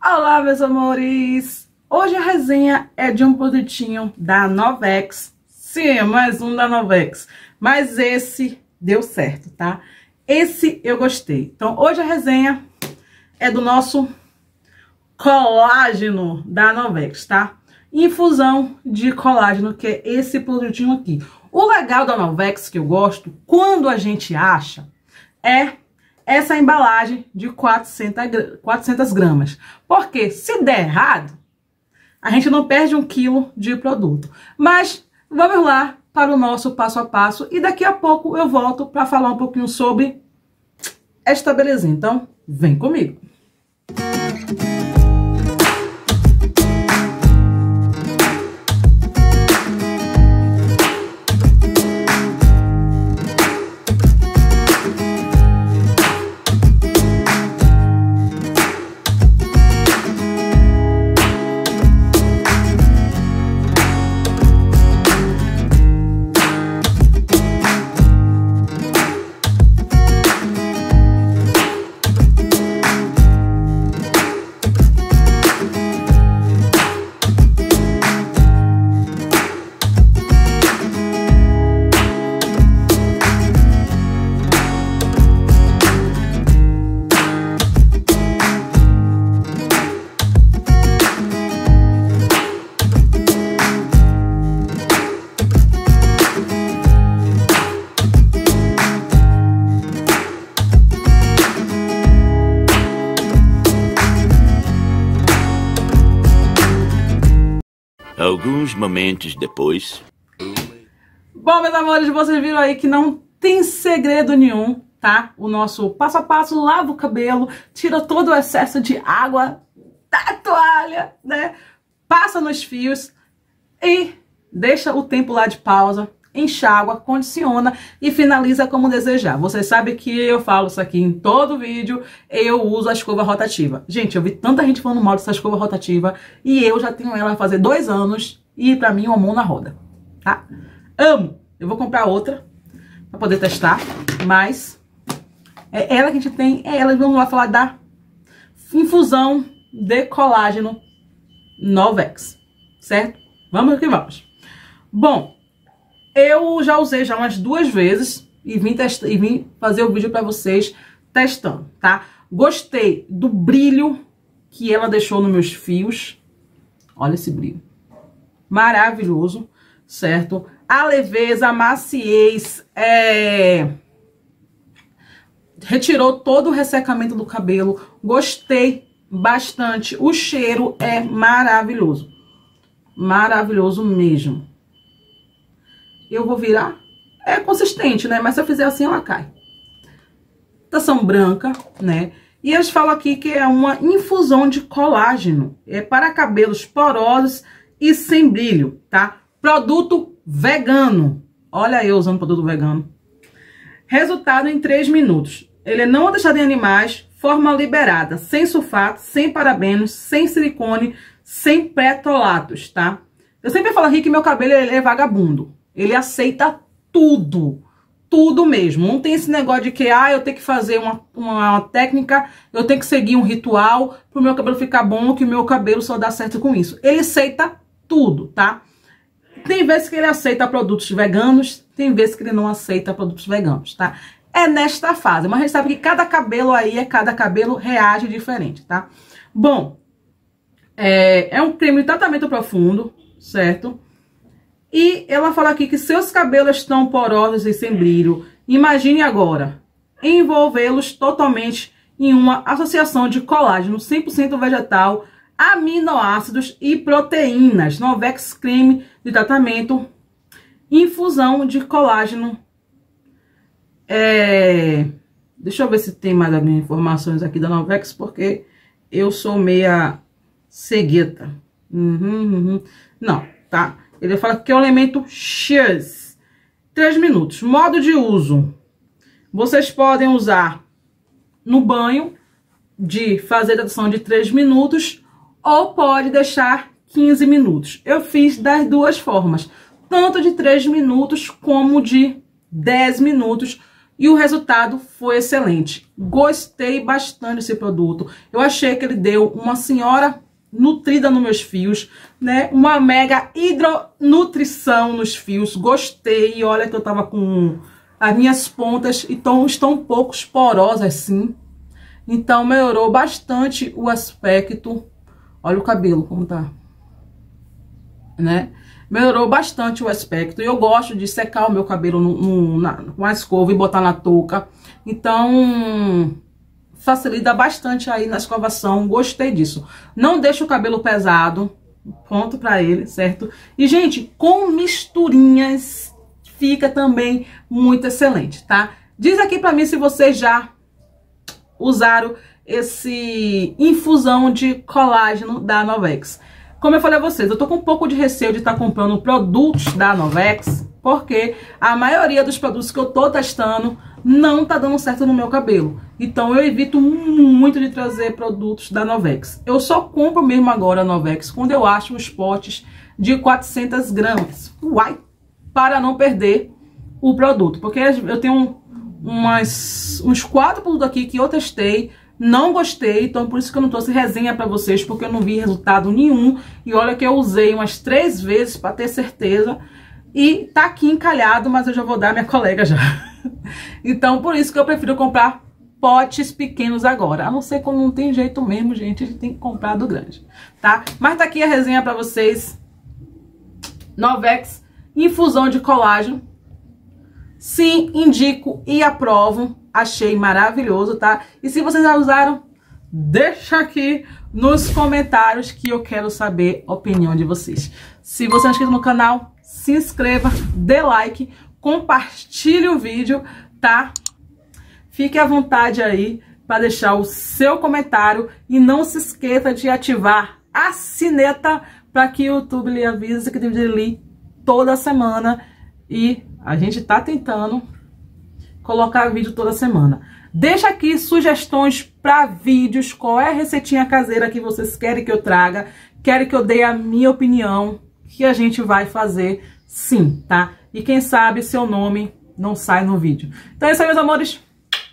Olá, meus amores! Hoje a resenha é de um produtinho da Novex. Sim, é mais um da Novex. Mas esse deu certo, tá? Esse eu gostei. Então, hoje a resenha é do nosso colágeno da Novex, tá? Infusão de colágeno, que é esse produtinho aqui. O legal da Novex, que eu gosto, quando a gente acha, é essa embalagem de 400, gramas. Porque se der errado, a gente não perde um quilo de produto. Mas vamos lá para o nosso passo a passo e daqui a pouco eu volto para falar um pouquinho sobre esta belezinha. Então, vem comigo! Música Alguns momentos depois. Bom, meus amores, vocês viram aí que não tem segredo nenhum, tá? O nosso passo a passo, lava o cabelo, tira todo o excesso de água da toalha, né? Passa nos fios e deixa o tempo lá de pausa enxágua, condiciona e finaliza como desejar. Você sabe que eu falo isso aqui em todo vídeo, eu uso a escova rotativa. Gente, eu vi tanta gente falando mal dessa escova rotativa e eu já tenho ela fazer dois anos e pra mim uma mão na roda, tá? Amo! Eu vou comprar outra pra poder testar, mas é ela que a gente tem, é ela, vamos lá falar da infusão de colágeno Novex, certo? Vamos que vamos. Bom, eu já usei já umas duas vezes e vim, e vim fazer o vídeo para vocês testando, tá? Gostei do brilho que ela deixou nos meus fios. Olha esse brilho. Maravilhoso, certo? A leveza, a maciez, é... retirou todo o ressecamento do cabelo. Gostei bastante. O cheiro é maravilhoso. Maravilhoso mesmo eu vou virar. É consistente, né? Mas se eu fizer assim, ela cai. Tação branca, né? E eles falam aqui que é uma infusão de colágeno. É para cabelos porosos e sem brilho, tá? Produto vegano. Olha eu usando produto vegano. Resultado em 3 minutos. Ele é não deixado em animais, forma liberada, sem sulfato, sem parabenos, sem silicone, sem pré tá? Eu sempre falo aqui que meu cabelo é vagabundo. Ele aceita tudo. Tudo mesmo. Não tem esse negócio de que, ah, eu tenho que fazer uma, uma, técnica, eu tenho que seguir um ritual pro meu cabelo ficar bom, que o meu cabelo só dá certo com isso. Ele aceita tudo, tá? Tem vezes que ele aceita produtos veganos, tem vezes que ele não aceita produtos veganos, tá? É nesta fase, mas a gente sabe que cada cabelo aí, é cada cabelo reage diferente, tá? Bom, é, é um creme de tratamento profundo, certo? E ela fala aqui que seus cabelos estão porosos e sem brilho. Imagine agora envolvê-los totalmente em uma associação de colágeno 100% vegetal, aminoácidos e proteínas. Novex creme de tratamento, infusão de colágeno. É... Deixa eu ver se tem mais algumas informações aqui da Novex, porque eu sou meia cegueta. Uhum, uhum. Não, tá? Ele fala que é um elemento X. 3 minutos. Modo de uso. Vocês podem usar no banho de fazer adição de 3 minutos ou pode deixar 15 minutos. Eu fiz das duas formas, tanto de 3 minutos como de 10 minutos e o resultado foi excelente. Gostei bastante desse produto. Eu achei que ele deu uma senhora nutrida nos meus fios, né? Uma mega hidronutrição nos fios. Gostei. olha que eu tava com as minhas pontas então, estão um pouco porosas, sim. Então, melhorou bastante o aspecto. Olha o cabelo como tá. Né? Melhorou bastante o aspecto. E eu gosto de secar o meu cabelo no, no, na, com a escova e botar na touca. Então facilita bastante aí na escovação. Gostei disso. Não deixa o cabelo pesado. Ponto pra ele, certo? E, gente, com misturinhas fica também muito excelente, tá? Diz aqui pra mim se vocês já usaram esse infusão de colágeno da Novex. Como eu falei a vocês, eu tô com um pouco de receio de estar tá comprando produtos da Novex, porque a maioria dos produtos que eu tô testando não tá dando certo no meu cabelo. Então eu evito muito de trazer produtos da Novex. Eu só compro mesmo agora a Novex quando eu acho os potes de 400 gramas. Uai! Para não perder o produto. Porque eu tenho umas, uns quatro produtos aqui que eu testei, não gostei, então por isso que eu não trouxe resenha para vocês, porque eu não vi resultado nenhum. E olha que eu usei umas três vezes para ter certeza. E tá aqui encalhado, mas eu já vou dar minha colega já. então por isso que eu prefiro comprar potes pequenos agora. A não ser que não tem jeito mesmo, gente, a gente tem que comprar do grande, tá? Mas tá aqui a resenha pra vocês. Novex, infusão de colágeno. Sim, indico e aprovo. Achei maravilhoso, tá? E se vocês já usaram, deixa aqui nos comentários que eu quero saber a opinião de vocês. Se você não é inscrito no canal, se inscreva, dê like, compartilhe o vídeo, tá? Fique à vontade aí para deixar o seu comentário e não se esqueça de ativar a sineta para que o YouTube lhe avise que tem vídeo ali toda semana e a gente tá tentando colocar vídeo toda semana. Deixa aqui sugestões para vídeos, qual é a receitinha caseira que vocês querem que eu traga, querem que eu dê a minha opinião, que a gente vai fazer sim, tá? E quem sabe seu nome não sai no vídeo. Então é isso aí, meus amores.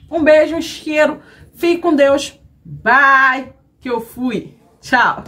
Um beijo, um cheiro. Fique com Deus. Bye, que eu fui. Tchau.